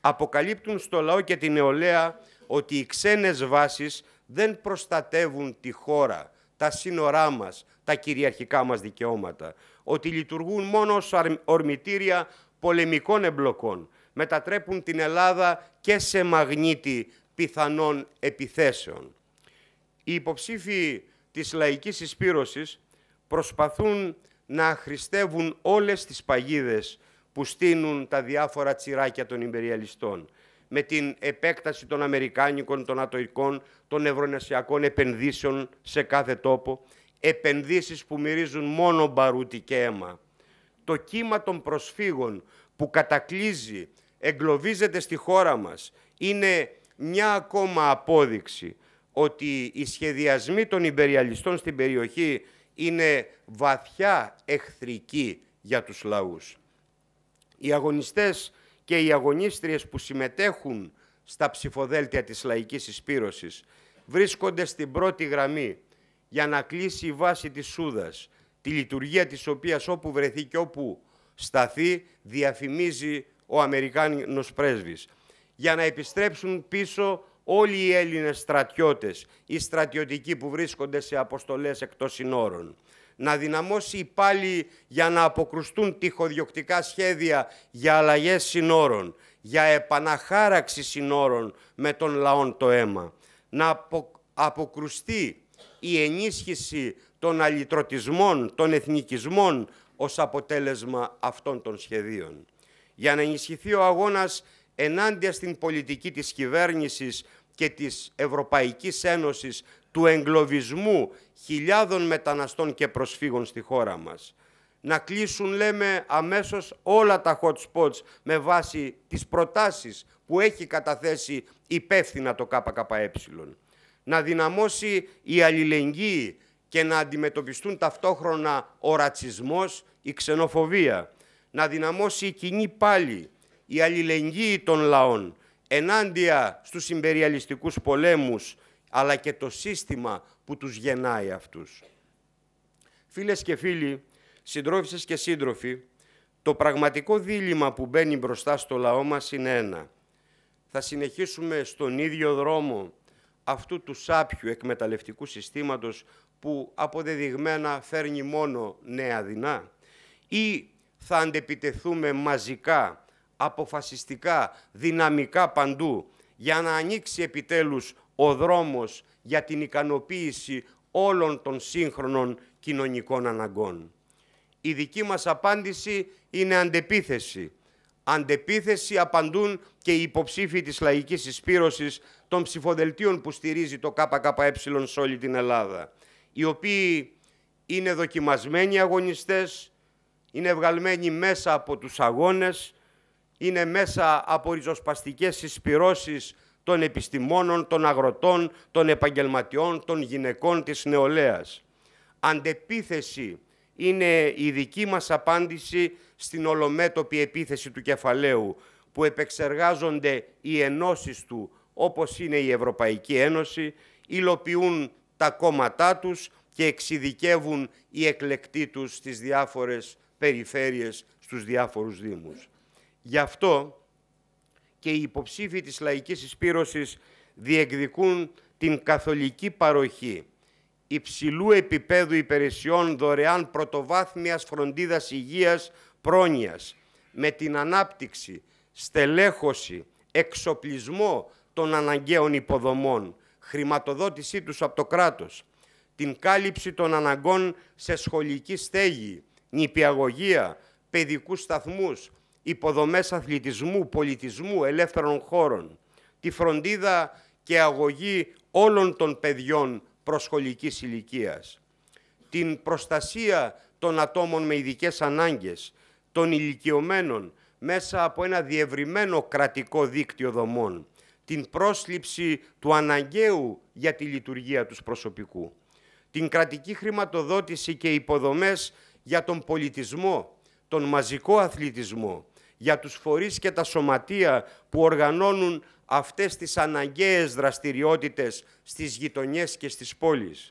Αποκαλύπτουν στο λαό και την νεολαία ότι οι ξένες βάσεις δεν προστατεύουν τη χώρα, τα σύνορά μας, τα κυριαρχικά μας δικαιώματα ότι λειτουργούν μόνο ως ορμητήρια πολεμικών εμπλοκών. Μετατρέπουν την Ελλάδα και σε μαγνήτη πιθανών επιθέσεων. Οι υποψήφοι της λαϊκής εισπύρωσης προσπαθούν να χρηστεύουν όλες τις παγίδες που στείνουν τα διάφορα τσιράκια των υπεριαλιστών με την επέκταση των Αμερικάνικων, των Ατοικών, των Ευρωνεσιακών επενδύσεων σε κάθε τόπο, επενδύσεις που μυρίζουν μόνο μπαρούτι και αίμα. Το κύμα των προσφύγων που κατακλίζει, εγκλωβίζεται στη χώρα μας, είναι μια ακόμα απόδειξη ότι οι σχεδιασμοί των υπεριαλιστών στην περιοχή είναι βαθιά εχθρικοί για τους λαούς. Οι αγωνιστές και οι αγωνίστριες που συμμετέχουν στα ψηφοδέλτια της λαϊκής εισπύρωσης βρίσκονται στην πρώτη γραμμή για να κλείσει η βάση της Σούδας, τη λειτουργία της οποίας όπου βρεθεί και όπου σταθεί διαφημίζει ο Αμερικάνος πρέσβης. Για να επιστρέψουν πίσω όλοι οι Έλληνες στρατιώτες, οι στρατιωτικοί που βρίσκονται σε αποστολές εκτός συνόρων. Να δυναμώσει πάλι για να αποκρουστούν τυχοδιοκτικά σχέδια για αλλαγές συνόρων, για επαναχάραξη συνόρων με τον λαόν το αίμα. Να αποκρουστεί η ενίσχυση των αλυτρωτισμών, των εθνικισμών ως αποτέλεσμα αυτών των σχεδίων. Για να ενισχυθεί ο αγώνας ενάντια στην πολιτική της κυβέρνησης και της Ευρωπαϊκής Ένωσης του εγκλωβισμού χιλιάδων μεταναστών και προσφύγων στη χώρα μας. Να κλείσουν, λέμε, αμέσως όλα τα hot spots με βάση τις προτάσεις που έχει καταθέσει υπεύθυνα το ΚΚΕ να δυναμώσει η αλληλεγγύη και να αντιμετωπιστούν ταυτόχρονα ο ρατσισμός, η ξενοφοβία, να δυναμώσει η κοινή πάλι, η αλληλεγγύη των λαών ενάντια στους συμπεριαλιστικούς πολέμους, αλλά και το σύστημα που τους γεννάει αυτούς. Φίλες και φίλοι, συντρόφισσες και σύντροφοι, το πραγματικό δίλημα που μπαίνει μπροστά στο λαό μας είναι ένα. Θα συνεχίσουμε στον ίδιο δρόμο αυτού του σάπιου εκμεταλλευτικού συστήματος που αποδεδειγμένα φέρνει μόνο νέα δεινά ή θα αντεπιτεθούμε μαζικά, αποφασιστικά, δυναμικά παντού για να ανοίξει επιτέλους ο δρόμος για την ικανοποίηση όλων των σύγχρονων κοινωνικών αναγκών. Η δική μας απάντηση είναι αντεπίθεση. Αντεπίθεση απαντούν και οι υποψήφοι της λαϊκής εισπύρωσης των ψηφοδελτίων που στηρίζει το ΚΚΕ σε όλη την Ελλάδα, οι οποίοι είναι δοκιμασμένοι αγωνιστές, είναι βγαλμένοι μέσα από τους αγώνες, είναι μέσα από ριζοσπαστικές συσπυρώσεις των επιστημόνων, των αγροτών, των επαγγελματιών, των γυναικών της νεολαίας. Αντεπίθεση είναι η δική μας απάντηση στην ολομέτωπη επίθεση του κεφαλαίου που επεξεργάζονται οι ενώσεις του όπως είναι η Ευρωπαϊκή Ένωση, υλοποιούν τα κόμματά τους και εξειδικεύουν οι εκλεκτοί τους στις διάφορες περιφέρειες, στους διάφορους δήμους. Γι' αυτό και οι υποψήφοι της λαϊκής εισπύρωσης διεκδικούν την καθολική παροχή υψηλού επίπεδου υπηρεσιών δωρεάν πρωτοβάθμιας φροντίδας υγείας πρόνοιας με την ανάπτυξη, στελέχωση, εξοπλισμό των αναγκαίων υποδομών, χρηματοδότησή τους από το κράτος, την κάλυψη των αναγκών σε σχολική στέγη, νηπιαγωγία, παιδικούς σταθμούς, υποδομές αθλητισμού, πολιτισμού, ελεύθερων χώρων, τη φροντίδα και αγωγή όλων των παιδιών προσχολικής ηλικίας, την προστασία των ατόμων με ειδικές ανάγκες, των ηλικιωμένων μέσα από ένα διευρυμένο κρατικό δίκτυο δομών, την πρόσληψη του αναγκαίου για τη λειτουργία τους προσωπικού, την κρατική χρηματοδότηση και υποδομές για τον πολιτισμό, τον μαζικό αθλητισμό, για τους φορείς και τα σωματεία που οργανώνουν αυτές τις αναγκαίες δραστηριότητες στις γειτονιές και στις πόλεις.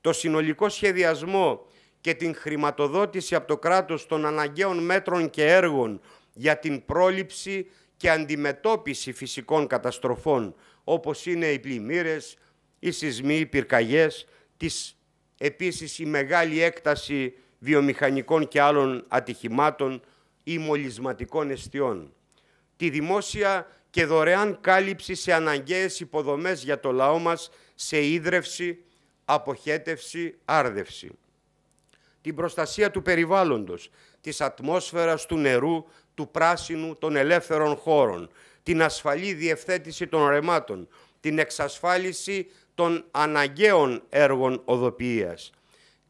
Το συνολικό σχεδιασμό και την χρηματοδότηση από το κράτος των αναγκαίων μέτρων και έργων για την πρόληψη και αντιμετώπιση φυσικών καταστροφών όπως είναι οι πλημμύρες, οι σεισμοί, οι πυρκαγιές, της, επίσης η μεγάλη έκταση βιομηχανικών και άλλων ατυχημάτων ή μολυσματικών αιστιών, Τη δημόσια και δωρεάν κάλυψη σε αναγκαίες υποδομές για το λαό μας σε ίδρευση, αποχέτευση, άρδευση. Την προστασία του περιβάλλοντος, της ατμόσφαιρας, του νερού, του πράσινου, των ελεύθερων χώρων, την ασφαλή διευθέτηση των ρεμάτων, την εξασφάλιση των αναγκαίων έργων οδοποιίας,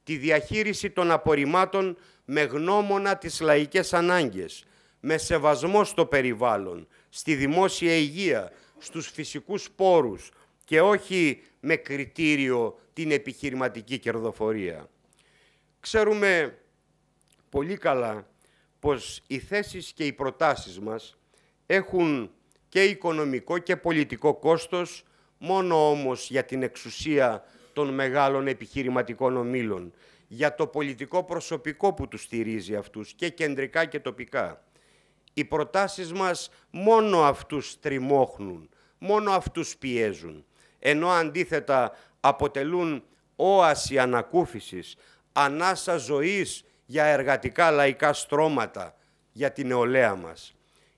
τη διαχείριση των απορριμμάτων με γνώμονα τις λαϊκές ανάγκες, με σεβασμό στο περιβάλλον, στη δημόσια υγεία, στους φυσικούς πόρους και όχι με κριτήριο την επιχειρηματική κερδοφορία. Ξέρουμε πολύ καλά πως οι θέσεις και οι προτάσεις μας έχουν και οικονομικό και πολιτικό κόστος, μόνο όμως για την εξουσία των μεγάλων επιχειρηματικών ομίλων, για το πολιτικό προσωπικό που τους στηρίζει αυτούς και κεντρικά και τοπικά. Οι προτάσεις μας μόνο αυτούς τριμώχνουν, μόνο αυτούς πιέζουν, ενώ αντίθετα αποτελούν όαση ανακούφισης, ανάσα ζωής για εργατικά λαϊκά στρώματα, για την νεολαία μας.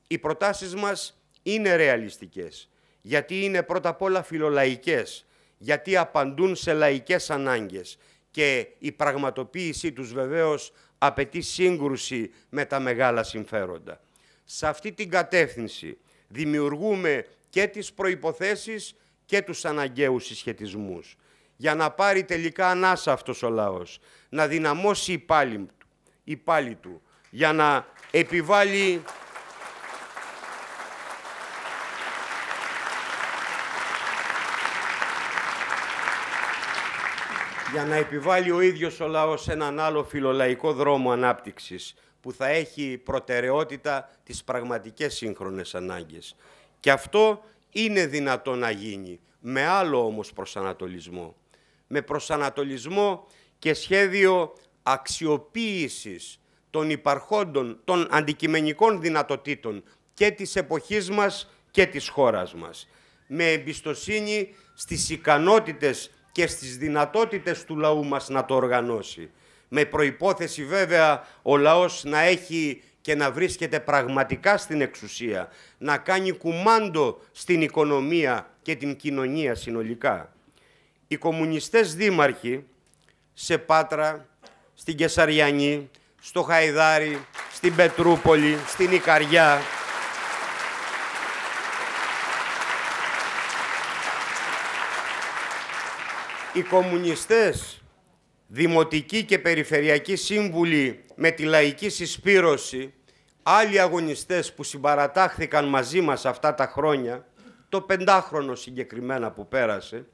Οι προτάσεις μας είναι ρεαλιστικές, γιατί είναι πρώτα απ' όλα φιλολαϊκές, γιατί απαντούν σε λαϊκές ανάγκες και η πραγματοποίησή τους βεβαίως απαιτεί σύγκρουση με τα μεγάλα συμφέροντα. Σε αυτή την κατεύθυνση δημιουργούμε και τις προϋποθέσεις και τους αναγκαίους συσχετισμούς για να πάρει τελικά ανάσα αυτός ο λαός, να δυναμώσει η υπάλληλοι του για να επιβάλλει για να επιβάλλει ο ίδιος ο λαός έναν άλλο φιλολαϊκό δρόμο ανάπτυξης που θα έχει προτεραιότητα τις πραγματικές σύγχρονες ανάγκες. Και αυτό είναι δυνατό να γίνει, με άλλο όμως προσανατολισμό. Με προσανατολισμό και σχέδιο αξιοποίησης των υπαρχόντων, των αντικειμενικών δυνατοτήτων και της εποχής μας και της χώρας μας. Με εμπιστοσύνη στις ικανότητες και στις δυνατότητες του λαού μας να το οργανώσει. Με προϋπόθεση βέβαια ο λαός να έχει και να βρίσκεται πραγματικά στην εξουσία, να κάνει κουμάντο στην οικονομία και την κοινωνία συνολικά. Οι κομμουνιστές δήμαρχοι σε Πάτρα, στην Κεσαριανή, στο Χαϊδάρι, στην Πετρούπολη, στην Ικαριά. Οι κομμουνιστές, δημοτικοί και περιφερειακοί σύμβουλοι με τη λαϊκή συσπήρωση, άλλοι αγωνιστές που συμπαρατάχθηκαν μαζί μας αυτά τα χρόνια, το πεντάχρονο συγκεκριμένα που πέρασε,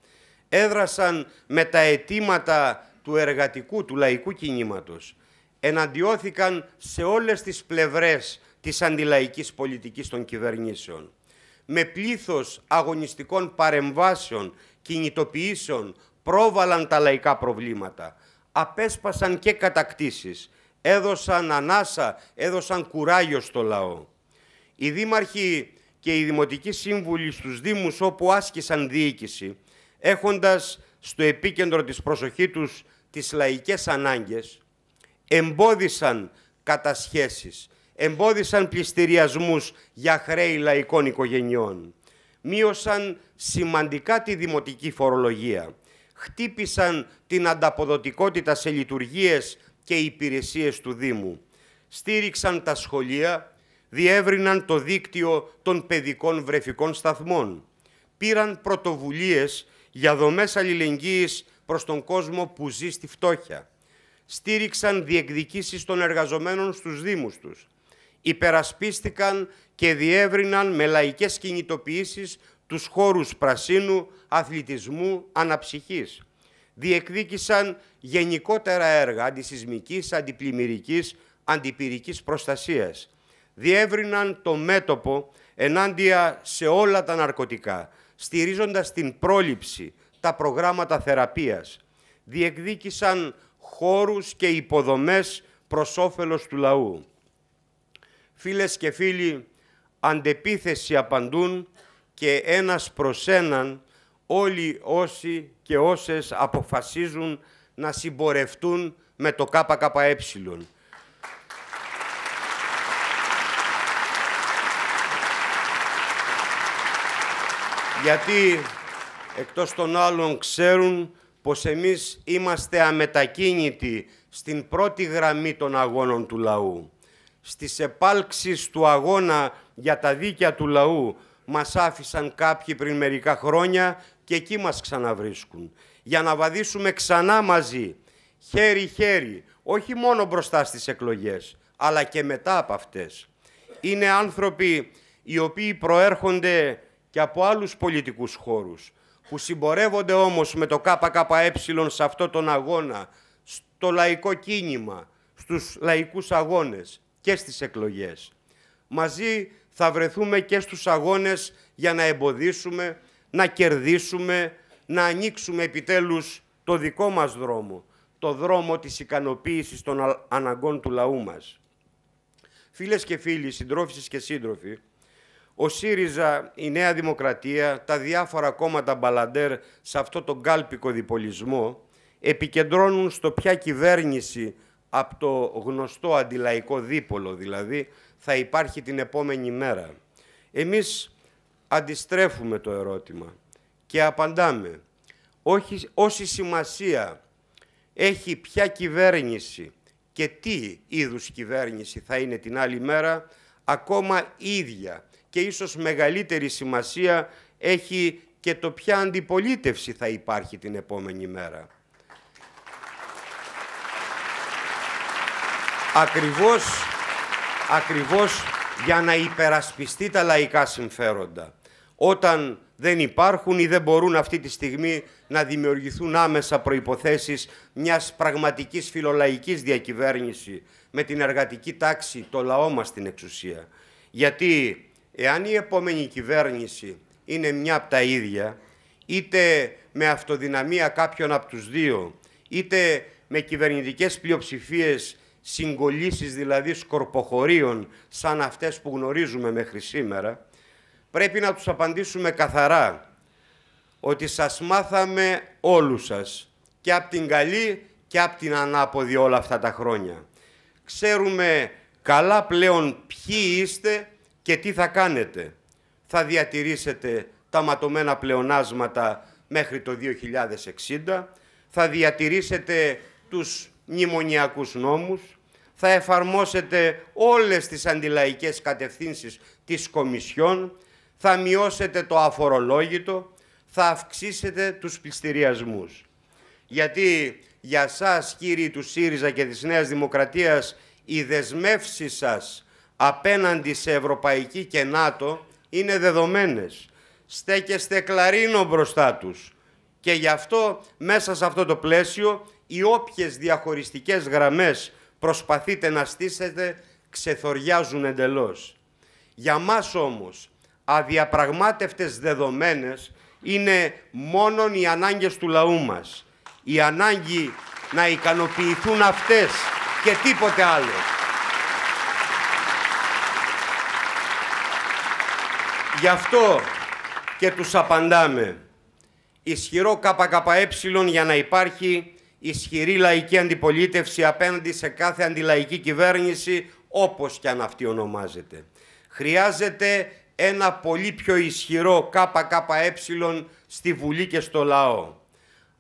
έδρασαν με τα αιτήματα του εργατικού, του λαϊκού κινήματος εναντιώθηκαν σε όλες τις πλευρές της αντιλαϊκής πολιτικής των κυβερνήσεων. Με πλήθος αγωνιστικών παρεμβάσεων, κινητοποιήσεων, πρόβαλαν τα λαϊκά προβλήματα. Απέσπασαν και κατακτήσεις. Έδωσαν ανάσα, έδωσαν κουράγιο στο λαό. Οι δήμαρχοι και οι δημοτικοί σύμβουλοι στους Δήμους όπου άσκησαν διοίκηση, έχοντας στο επίκεντρο της προσοχή τους τις λαϊκές ανάγκες, εμπόδισαν κατασχέσεις, εμπόδισαν πληστηριασμούς για χρέη λαϊκών οικογενειών, μείωσαν σημαντικά τη δημοτική φορολογία, χτύπησαν την ανταποδοτικότητα σε λειτουργίες και υπηρεσίες του Δήμου, στήριξαν τα σχολεία, διεύρυναν το δίκτυο των παιδικών βρεφικών σταθμών, πήραν πρωτοβουλίες για δομές αλληλεγγύης προς τον κόσμο που ζει στη φτώχεια. Στήριξαν διεκδικήσεις των εργαζομένων στους Δήμους τους. Υπερασπίστηκαν και διεύρυναν με λαϊκές κινητοποιήσεις τους χώρους πρασίνου, αθλητισμού, αναψυχής. Διεκδίκησαν γενικότερα έργα αντισυσμικής, αντιπλημμυρικής, αντιπυρικής προστασίας. Διεύρυναν το μέτωπο ενάντια σε όλα τα ναρκωτικά, στηρίζοντας την πρόληψη, τα προγράμματα θεραπείας. Διεκδίκησαν χώρους και υποδομές προς όφελος του λαού. Φίλες και φίλοι, αντεπίθεση απαντούν και ένας προς έναν όλοι όσοι και όσες αποφασίζουν να συμπορευτούν με το ΚΚΕ. Γιατί εκτός των άλλων ξέρουν πως εμείς είμαστε αμετακίνητοι στην πρώτη γραμμή των αγώνων του λαού. Στις επάλξεις του αγώνα για τα δίκαια του λαού μας άφησαν κάποιοι πριν μερικά χρόνια και εκεί μας ξαναβρίσκουν. Για να βαδίσουμε ξανά μαζί, χέρι-χέρι, όχι μόνο μπροστά στις εκλογές, αλλά και μετά από αυτές. Είναι άνθρωποι οι οποίοι προέρχονται και από άλλους πολιτικούς χώρους που συμπορεύονται όμως με το ΚΚΕ σε αυτό τον αγώνα, στο λαϊκό κίνημα, στους λαϊκούς αγώνες και στις εκλογές. Μαζί θα βρεθούμε και στους αγώνες για να εμποδίσουμε, να κερδίσουμε, να ανοίξουμε επιτέλους το δικό μας δρόμο, το δρόμο της ικανοποίησης των αναγκών του λαού μας. Φίλες και φίλοι, συντρόφισσες και σύντροφοι, ο ΣΥΡΙΖΑ, η Νέα Δημοκρατία, τα διάφορα κόμματα μπαλαντέρ σε αυτό τον κάλπικο διπολισμό επικεντρώνουν στο ποια κυβέρνηση από το γνωστό αντιλαϊκό δίπολο δηλαδή θα υπάρχει την επόμενη μέρα. Εμείς αντιστρέφουμε το ερώτημα και απαντάμε όχι, όση σημασία έχει ποια κυβέρνηση και τι είδους κυβέρνηση θα είναι την άλλη μέρα ακόμα ίδια και ίσως μεγαλύτερη σημασία έχει και το ποια αντιπολίτευση θα υπάρχει την επόμενη μέρα. Ακριβώς, ακριβώς για να υπερασπιστεί τα λαϊκά συμφέροντα. Όταν δεν υπάρχουν ή δεν μπορούν αυτή τη στιγμή να δημιουργηθούν άμεσα προϋποθέσεις μιας πραγματικής φιλολαϊκής διακυβέρνησης με την εργατική τάξη, το λαό μας στην εξουσία. Γιατί Εάν η επόμενη κυβέρνηση είναι μια από τα ίδια, είτε με αυτοδυναμία κάποιων από τους δύο, είτε με κυβερνητικές πλειοψηφίες συγκολήσεις δηλαδή σκορποχωρίων σαν αυτές που γνωρίζουμε μέχρι σήμερα, πρέπει να τους απαντήσουμε καθαρά ότι σας μάθαμε όλους σας και από την καλή και από την ανάποδη όλα αυτά τα χρόνια. Ξέρουμε καλά πλέον ποιοι είστε και τι θα κάνετε. Θα διατηρήσετε τα ματωμένα πλεονάσματα μέχρι το 2060, θα διατηρήσετε τους μνημονιακούς νόμους, θα εφαρμόσετε όλες τις αντιλαϊκές κατευθύνσεις της Κομισιόν, θα μειώσετε το αφορολόγητο, θα αυξήσετε τους πληστηριασμούς. Γιατί για σας κύριοι του ΣΥΡΙΖΑ και της Νέας Δημοκρατίας οι δεσμεύσεις σας απέναντι σε Ευρωπαϊκή και ΝΑΤΟ είναι δεδομένες. Στέκεστε κλαρίνο μπροστά τους. Και γι' αυτό μέσα σε αυτό το πλαίσιο οι όποιες διαχωριστικές γραμμές προσπαθείτε να στήσετε ξεθοριάζουν εντελώς. Για μας όμως αδιαπραγμάτευτες δεδομένες είναι μόνον οι ανάγκες του λαού μας. Η ανάγκη να ικανοποιηθούν αυτές και τίποτε άλλο. Γι' αυτό και τους απαντάμε. Ισχυρό ΚΚΕ για να υπάρχει ισχυρή λαϊκή αντιπολίτευση απέναντι σε κάθε αντιλαϊκή κυβέρνηση, όπως και αν αυτή ονομάζεται. Χρειάζεται ένα πολύ πιο ισχυρό ΚΚΕ στη Βουλή και στο λαό.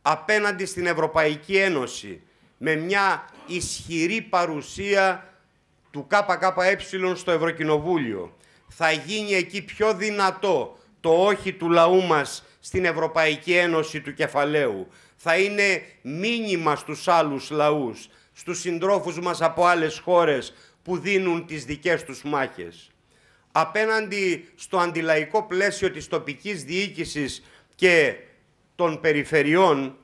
Απέναντι στην Ευρωπαϊκή Ένωση, με μια ισχυρή παρουσία του ΚΚΕ στο Ευρωκοινοβούλιο θα γίνει εκεί πιο δυνατό το όχι του λαού μας στην Ευρωπαϊκή Ένωση του Κεφαλαίου. Θα είναι μήνυμα στους άλλους λαούς, στους συντρόφους μας από άλλες χώρες που δίνουν τις δικές τους μάχες. Απέναντι στο αντιλαϊκό πλαίσιο της τοπικής διοίκησης και των περιφερειών,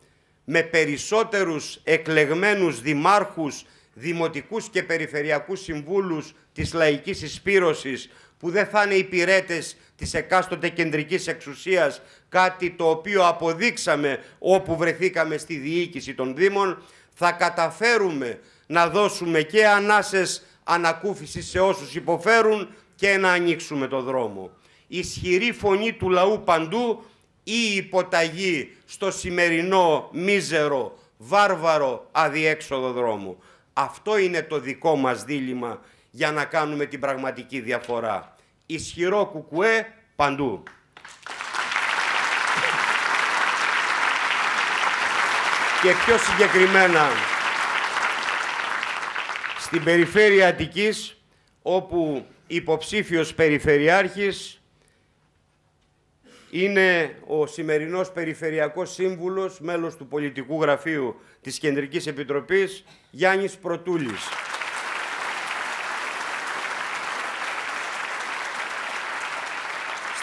με περισσότερους εκλεγμένους δημάρχους, δημοτικούς και περιφερειακούς συμβούλους της λαϊκής εισπύρωσης που δεν θα είναι υπηρέτες της εκάστοτε κεντρικής εξουσίας, κάτι το οποίο αποδείξαμε όπου βρεθήκαμε στη διοίκηση των Δήμων, θα καταφέρουμε να δώσουμε και ανάσες ανακούφισης σε όσους υποφέρουν και να ανοίξουμε το δρόμο. Ισχυρή φωνή του λαού παντού ή υποταγή στο σημερινό μίζερο, βάρβαρο, αδιέξοδο δρόμο. Αυτό είναι το δικό μας δίλημα για να κάνουμε την πραγματική διαφορά. Ισχυρό κουκουέ παντού. Και πιο συγκεκριμένα, στην περιφέρεια Αττικής, όπου υποψήφιος περιφερειάρχης είναι ο σημερινός Περιφερειακός Σύμβουλος, μέλος του Πολιτικού Γραφείου της Κεντρικής Επιτροπής, Γιάννης Προτούλης.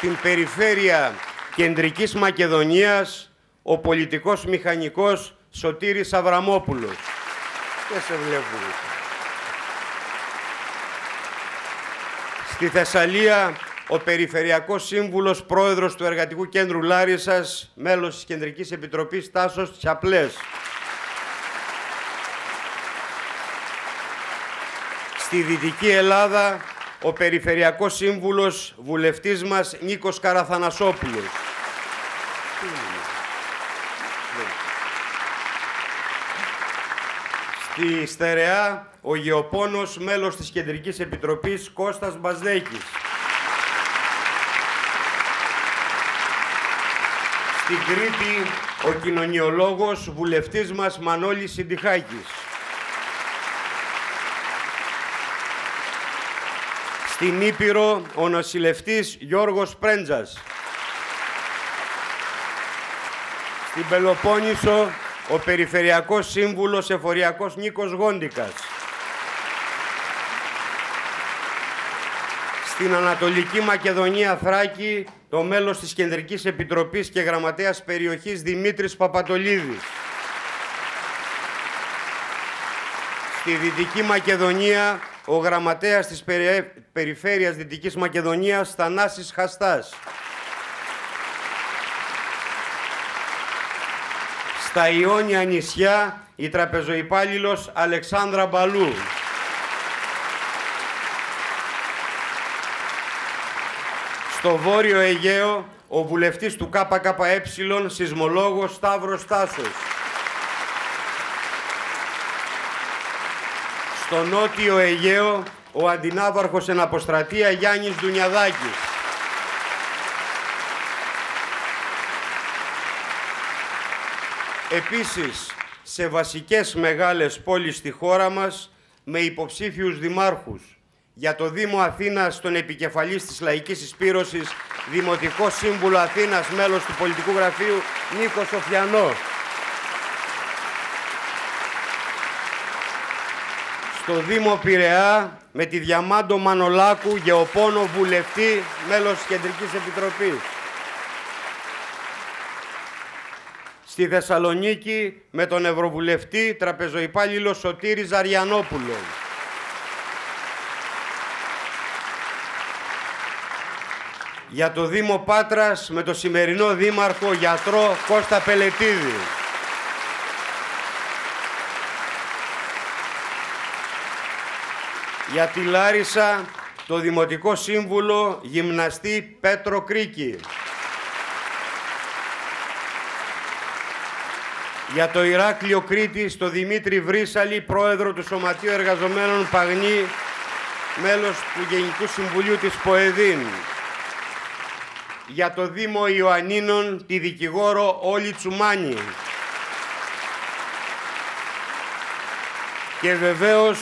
στην περιφέρεια Κεντρικής Μακεδονίας ο πολιτικός μηχανικός Σωτήρης Αβραμόπουλος. Και σε βλέπουμε. Στη Θεσσαλία ο Περιφερειακός Σύμβουλος Πρόεδρος του Εργατικού Κέντρου Λάρισας μέλος της Κεντρικής Επιτροπής Τάσος Τσαπλές. Στη Δυτική Ελλάδα ο Περιφερειακός Σύμβουλος Βουλευτής μας Νίκος Καραθανασόπουλος. Στη Στερεά, ο Γεωπόνος, μέλος της Κεντρικής Επιτροπής, Κώστας Μπαζδέκης. Στην Κρήτη, ο κοινωνιολόγος, βουλευτής μας Μανώλης Συντιχάκης. Στην Ήπειρο, ο νοσηλευτής Γιώργος Πρέντζας. Στην Πελοπόννησο, ο Περιφερειακός Σύμβουλος Εφοριακός Νίκος Γόντικας. Στην Ανατολική Μακεδονία Θράκη, το μέλος της Κεντρικής Επιτροπής και Γραμματέας Περιοχής Δημήτρης Παπατολίδης. Στη Δυτική Μακεδονία, ο γραμματέας της Περιφέρειας Δυτικής Μακεδονίας Θανάσης Χαστάς. Στα Ιόνια νησιά η τραπεζοϊπάλληλος Αλεξάνδρα Μπαλού. Στο Βόρειο Αιγαίο ο βουλευτής του ΚΚΕ σεισμολόγος Σταύρος Τάσος. στο Νότιο Αιγαίο ο αντινάβαρχος εν αποστρατεία Γιάννης δουνιαδάκης Επίσης, σε βασικές μεγάλες πόλεις στη χώρα μας, με υποψήφιους δημάρχους. Για το Δήμο Αθήνας, τον επικεφαλής της Λαϊκής Εισπύρωσης, Δημοτικό Σύμβουλο Αθήνας, μέλος του Πολιτικού Γραφείου, Νίκος Σοφιανός. στο Δήμο Πειραιά με τη Διαμάντο Μανολάκου, γεωπόνο βουλευτή, μέλος της Κεντρικής Επιτροπής. Στη Θεσσαλονίκη με τον Ευρωβουλευτή τραπεζοϊπάλληλο Σωτήρη Ζαριανόπουλο. Για το Δήμο Πάτρας με το σημερινό Δήμαρχο γιατρό Κώστα Πελετίδη. Για τη Λάρισα, το Δημοτικό Σύμβουλο Γυμναστή Πέτρο Κρίκη. Για το Ηράκλειο Κρήτη, το Δημήτρη Βρύσαλη, πρόεδρο του Σωματείου Εργαζομένων Παγνή, μέλος του Γενικού Συμβουλίου της Ποεδίν. Για το Δήμο Ιωαννίνων, τη δικηγόρο Όλη Τσουμάνη. Και βεβαίως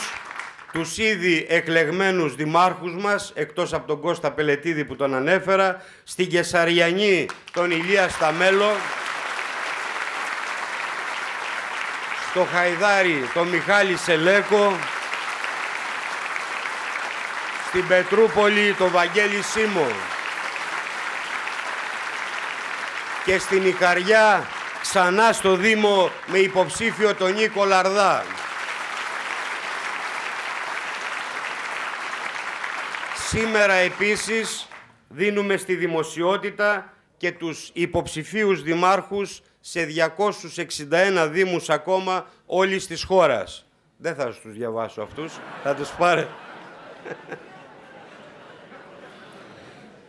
τους ήδη εκλεγμένους δημάρχους μας, εκτός από τον Κώστα Πελετίδη που τον ανέφερα, στην Κεσαριανή τον Ηλία Σταμέλο, στο Χαϊδάρι τον Μιχάλη Σελέκο, στην Πετρούπολη τον Βαγγέλη Σίμο και στην Ικαριά ξανά στο Δήμο με υποψήφιο τον Νίκο Λαρδά. Σήμερα επίσης δίνουμε στη δημοσιότητα και τους υποψηφίους δημάρχους σε 261 δήμους ακόμα όλης της χώρας. Δεν θα τους διαβάσω αυτούς, θα τους πάρε.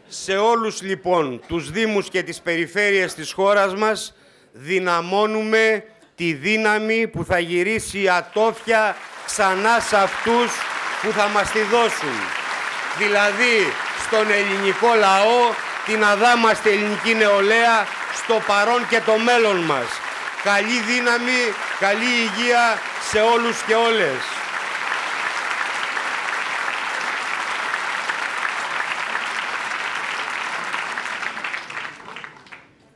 σε όλους λοιπόν τους δήμους και τις περιφέρειες της χώρας μας δυναμώνουμε τη δύναμη που θα γυρίσει η ατόφια ξανά σε αυτούς που θα μας τη δώσουν δηλαδή στον ελληνικό λαό, την αδάμαστη ελληνική νεολαία, στο παρόν και το μέλλον μας. Καλή δύναμη, καλή υγεία σε όλους και όλες.